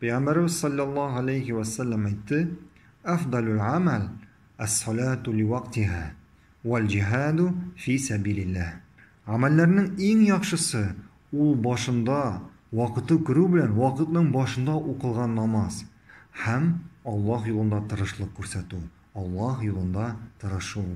Пейгамберу саллаллаху алейхи вассалам айтты: "Афдалул амал ас-салату ли вакътиха вал-джихаду фи сабилиллах. Амалларның иң яхшысы у башында вакыты күре белән вакытның башында окылган намаз һәм Аллаһ юлында тырышлык göstәрү. Аллаһ юлында тырышу